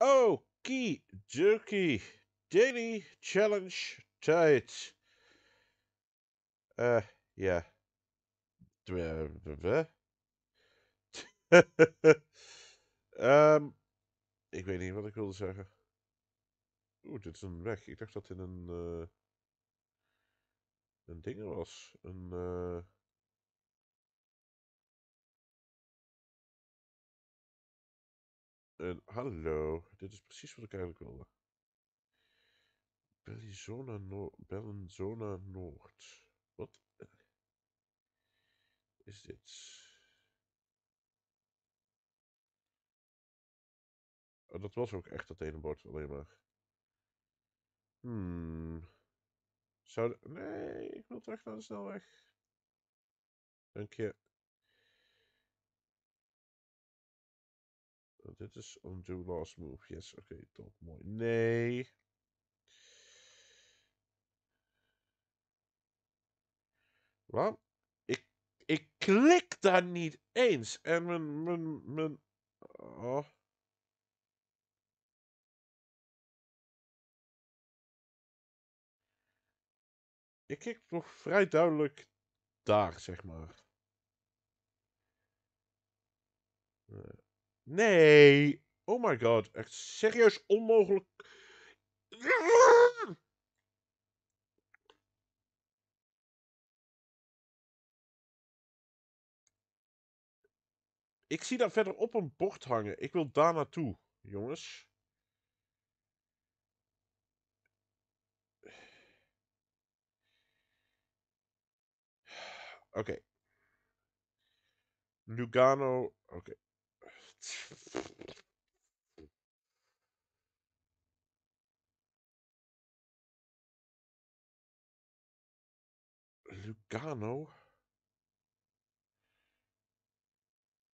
Okie dokie. Daily challenge tijd. Eh, ja. um, ik weet niet wat ik wilde zeggen. Oeh, dit is een weg. Ik dacht dat dit een... Uh, een ding was. Een... eh. En hallo, dit is precies wat ik eigenlijk wilde. Bellizona no Noord. Wat is dit? Oh, dat was ook echt dat ene bord alleen maar. Hmm. Zou... Nee, ik wil terug naar de snelweg. Dank je. dit is undo last move. Yes, oké, okay, top. Mooi. Nee. Wat? Ik, ik klik daar niet eens. En mijn... mijn, mijn oh. Ik klik nog vrij duidelijk daar, zeg maar. Nee. Eh, Nee. Oh my god. Echt serieus onmogelijk. Ik zie dat verder op een bord hangen. Ik wil daar naartoe, jongens. Oké. Okay. Lugano. Oké. Lugano?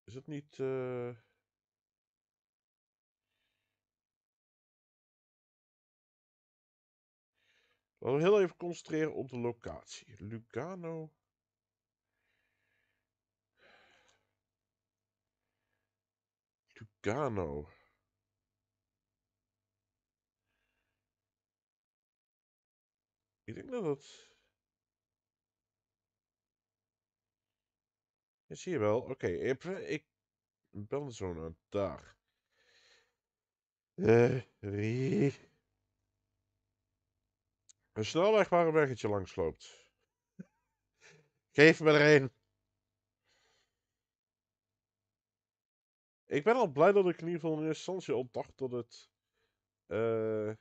Is het niet... Uh... Laten we heel even concentreren op de locatie. Lugano. Gano. Ik denk dat dat... Ja, zie je wel. Oké, ik, ik ben zo'n Dag. Eh, een snelweg waar een weggetje langs loopt. Geef me er een. Ik ben al blij dat ik in ieder geval in eerste instantie al dacht dat het uh,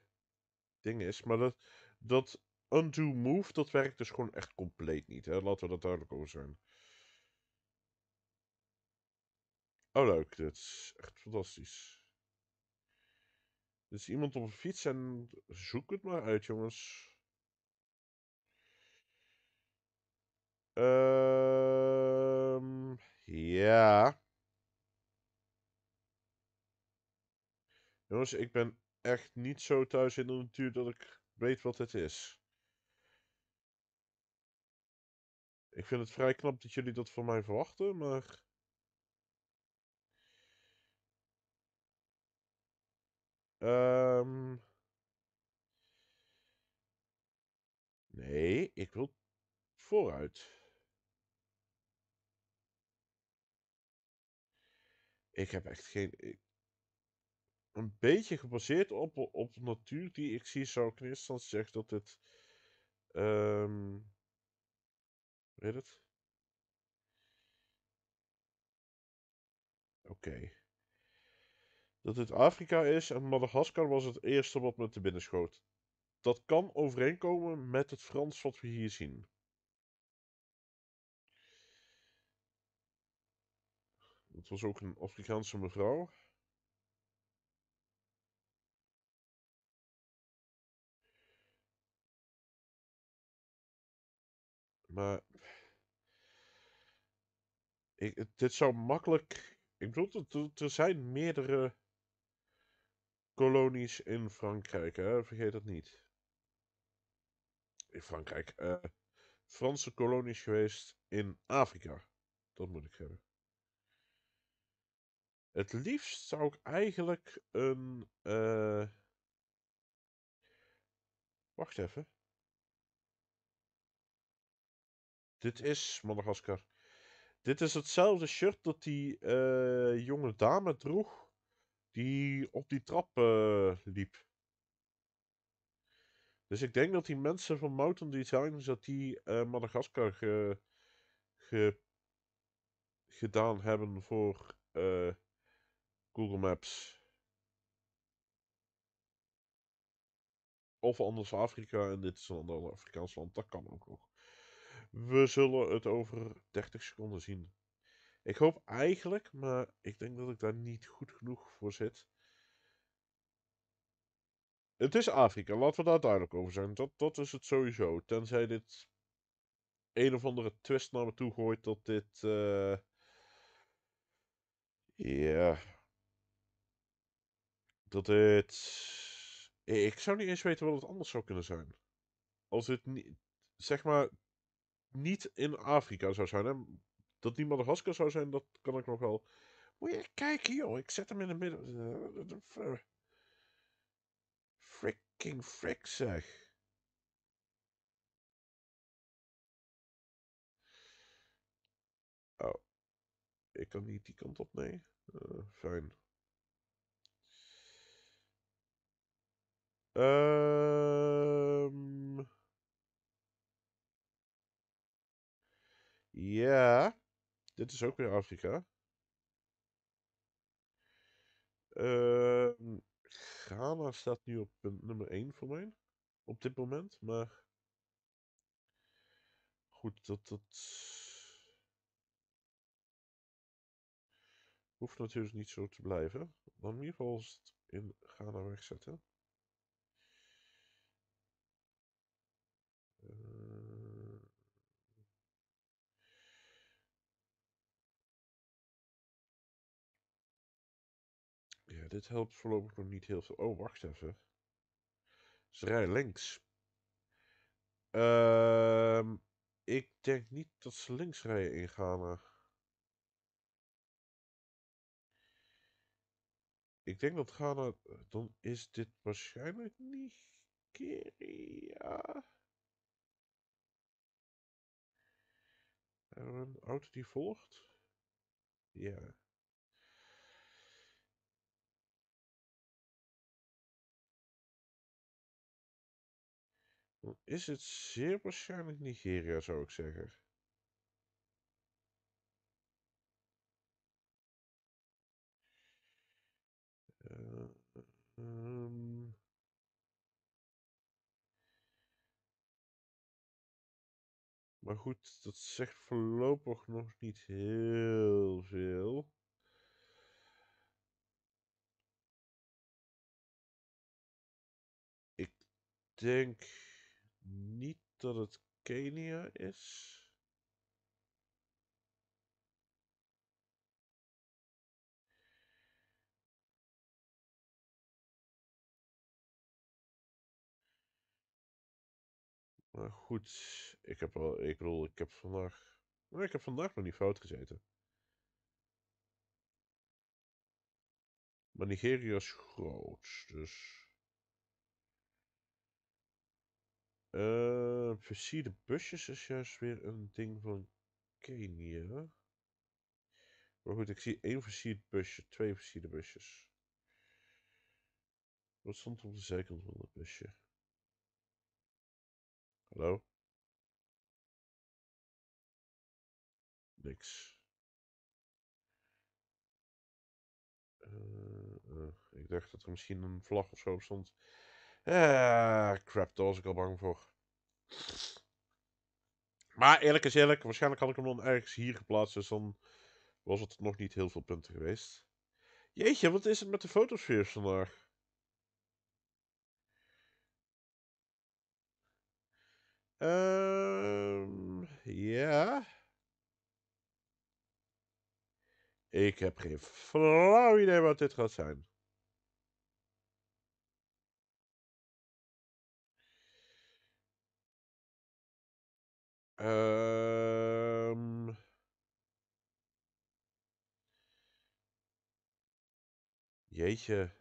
ding is. Maar dat, dat undo move, dat werkt dus gewoon echt compleet niet. Hè? Laten we dat duidelijk over zijn. Oh leuk, dit is echt fantastisch. Er is iemand op een fiets en zoek het maar uit jongens. Ehm ja. Jongens, ik ben echt niet zo thuis in de natuur dat ik weet wat het is. Ik vind het vrij knap dat jullie dat van mij verwachten, maar... Ehm, nee, ik wil vooruit. Ik heb echt geen een beetje gebaseerd op, op natuur die ik zie, zou ik in eerste instantie zeggen dat dit. Um, ehm, weet het? Oké. Dat dit Afrika is en Madagaskar was het eerste wat me te binnenschoot. Dat kan overeenkomen met het Frans wat we hier zien. Dat was ook een Afrikaanse mevrouw. Maar... Ik, dit zou makkelijk... Ik bedoel, er, zijn meerdere kolonies in Frankrijk, hè? vergeet dat niet. In Frankrijk. Eh, Franse kolonies geweest in Afrika. Dat moet ik hebben. Het liefst zou ik eigenlijk een... Eh, wacht even. Dit is Madagaskar. Dit is hetzelfde shirt dat die eh, jonge dame droeg. Die op die trap eh, liep. Dus ik denk dat die mensen van Mountain Designs dat die uh, Madagaskar gedaan hebben voor Google Maps. Of anders Afrika en dit is een ander Afrikaans land. Dat kan ook nog. We zullen het over 30 seconden zien. Ik hoop eigenlijk, maar ik denk dat ik daar niet goed genoeg voor zit. Het is Afrika, laten we daar duidelijk over zijn. Dat, dat is het sowieso. Tenzij dit een of andere twist naar me toe gooit dat dit. Eh, ja. Dat dit. Ik zou niet eens weten wat het anders zou kunnen zijn. Als het niet. Zeg maar, niet in Afrika zou zijn. Hè? Dat die Madagaskar zou zijn, dat kan ik nog wel. Moet je kijken, joh. Ik zet hem in het midden. Fricking frick, zeg. Oh. Ik kan niet die kant op, nee. Eh, fijn. Ehm... Ja. Dit is ook weer Afrika. Uh, Ghana staat nu op nummer 1 voor mij. Op dit moment. Maar. Goed, dat. dat... Hoeft natuurlijk niet zo te blijven. Dan in ieder geval het in Ghana wegzetten. Ehm, dit helpt voorlopig nog niet heel veel. Oh, wacht even. Ze rijden links. Ehm, ik denk niet dat ze links rijden in Ghana. Ik denk dat Ghana... Dan is dit waarschijnlijk Nigeria. Er een auto die volgt? Ja. is het zeer waarschijnlijk Nigeria, zou ik zeggen. Eh, ehm. Maar goed, dat zegt voorlopig nog niet heel veel. Ik denk niet dat het Kenia is. Maar goed, ik heb al, ik bedoel, ik heb vandaag, maar ik heb vandaag nog niet fout gezeten. Maar Nigeria is groot, dus... Uh, ehm, versierde busjes is juist weer een ding van Kenia. Maar goed, ik zie één versierd busje, twee versierde busjes. Wat stond op de zijkant van dat busje? Hallo? Niks. Eh, eh, ik dacht dat er misschien een vlag of zo op stond. Ah, crap, daar was ik al bang voor. Maar eerlijk is eerlijk, waarschijnlijk had ik hem dan ergens hier geplaatst, dus dan was het nog niet heel veel punten geweest. Jeetje, wat is het met de fotosfeer vandaag? Ehm, ja. Ik heb geen flauw idee wat dit gaat zijn. Um... Jeetje.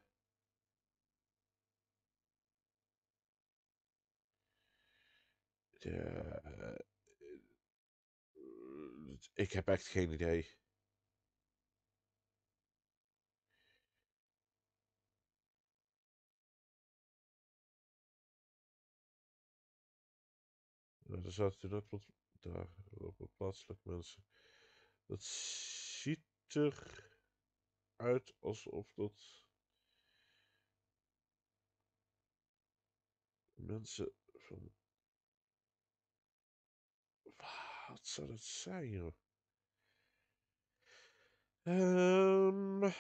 Eh, eh, ik heb echt geen idee. er nou, zaten daar, daar lopen plaatselijk mensen. Dat ziet er uit alsof dat mensen van wat zou dat zijn joh? Um...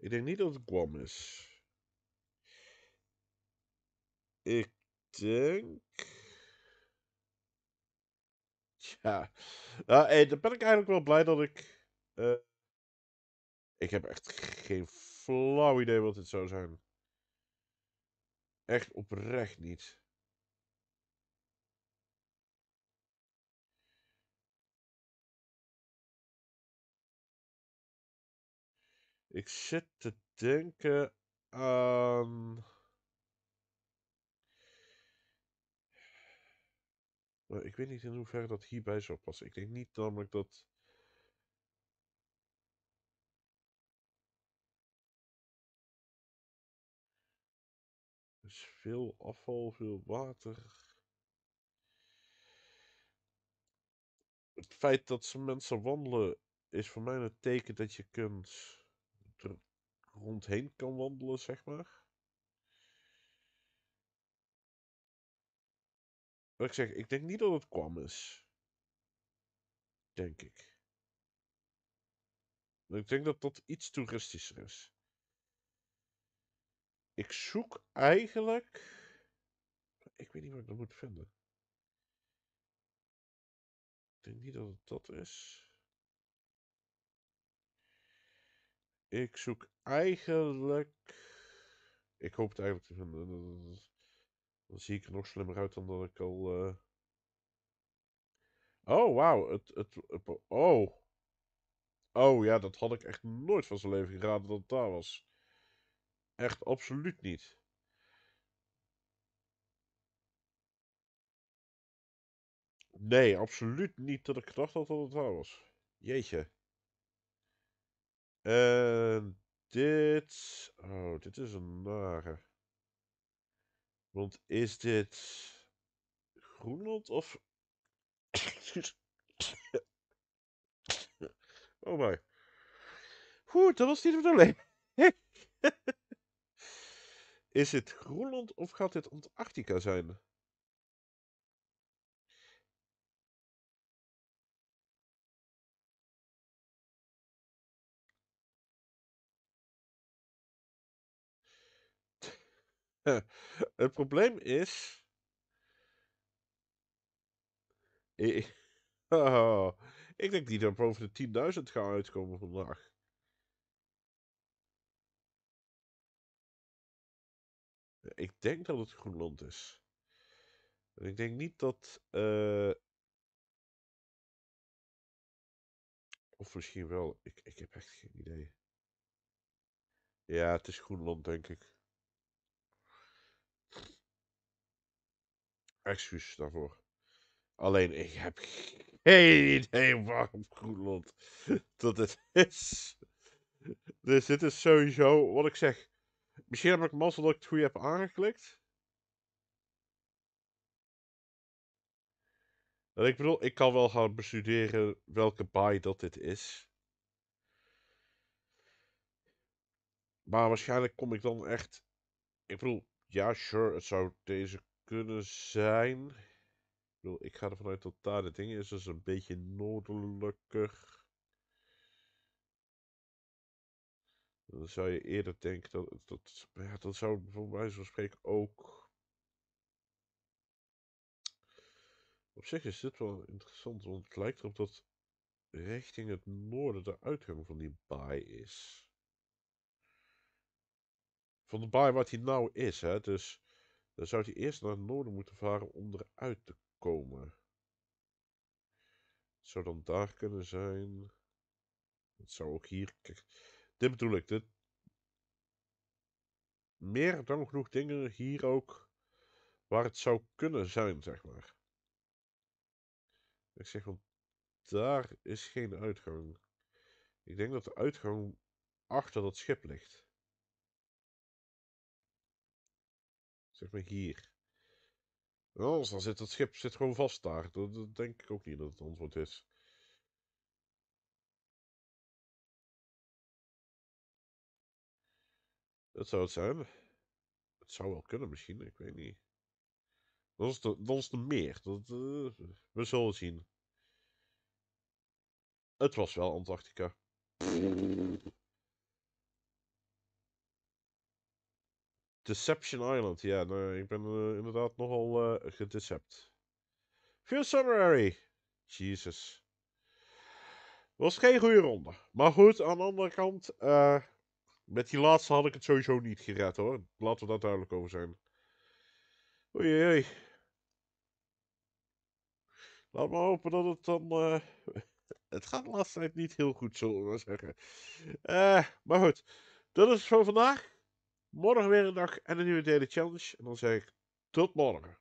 Ik denk niet dat het kwam is. Ik denk. Tja. Nou, hey, dan ben ik eigenlijk wel blij dat ik. Eh, ik heb echt geen flauw idee wat het zou zijn. Echt oprecht niet. Ik zit te denken aan. Nou, ik weet niet in hoeverre dat hierbij zou passen. Ik denk niet namelijk dat. is veel afval, veel water. Het feit dat ze mensen wandelen is voor mij een teken dat je kunt er rondheen kan wandelen, zeg maar. Wat ik zeg, ik denk niet dat het kwam is. Denk ik. Ik denk dat dat iets toeristischer is. Ik zoek eigenlijk. Ik weet niet wat ik dat moet vinden. Ik denk niet dat het dat is. Ik zoek eigenlijk. Ik hoop het eigenlijk Dan zie ik er nog slimmer uit dan dat ik al. Eh, oh, wauw. Het, het, oh. Oh ja, dat had ik echt nooit van zijn leven geraden dat het daar was. Echt absoluut niet. Nee, absoluut niet dat ik gedacht had dat het daar was. Jeetje. En ehm, dit... Oh, dit is een nare. Want is dit... Groenland of... oh my. Goed, dat was niet de bedoeling. is dit Groenland of gaat dit Antarctica zijn? het probleem is. Ik, oh, ik denk niet dat boven de 10.000 gaan uitkomen vandaag. Ik denk dat het Groenland is. ik denk niet dat. Eh, of misschien wel. Ik, ik heb echt geen idee. Ja, het is Groenland, denk ik. Excuus daarvoor. Alleen, ik heb geen idee waarom Groenland dat het is. Dus dit is sowieso wat ik zeg. Misschien heb ik mazzel dat ik het goed heb aangeklikt. En ik bedoel, ik kan wel gaan bestuderen welke baai dat dit is. Maar waarschijnlijk kom ik dan echt... Ik bedoel, ja, sure, het zou deze kunnen zijn. Ik ga ervan uit dat daar de ding is, dus een beetje noordelijker. Dan zou je eerder denken dat. Dat, ja, dat zou bijvoorbeeld bij zo'n spreken ook. Op zich is dit wel interessant, want het lijkt erop dat richting het noorden de uitgang van die baai is. Van de baai wat hij nou is, hè. Dus dan zou hij eerst naar het noorden moeten varen om eruit te komen. Het zou dan daar kunnen zijn. Het zou ook hier. Kijk, dit bedoel ik. meer dan genoeg dingen hier ook waar het zou kunnen zijn, zeg maar. Ik zeg, want daar is geen uitgang. Ik denk dat de uitgang achter dat schip ligt. Zeg maar hier. anders dan zit het schip zit gewoon vast daar. Dat, denk ik ook niet dat het antwoord is. Dat zou het zijn. Het zou wel kunnen misschien, ik weet niet. Dan is de, dan is de meer. Dat, eh, we zullen zien. Het was wel Antarctica. Deception Island. Ja, nou, ik ben eh, inderdaad nogal uh, gedecept. Veel Summary. Jesus. Was geen goede ronde. Maar goed, aan de andere kant. Eh, met die laatste had ik het sowieso niet gered hoor. Laten we daar duidelijk over zijn. Oei, oei. Laat maar hopen dat het dan. het gaat de laatste tijd niet heel goed, zullen we maar zeggen. maar goed, dat is het voor vandaag morgen weer een dag en een nieuwe Daily Challenge. En dan zeg ik tot morgen.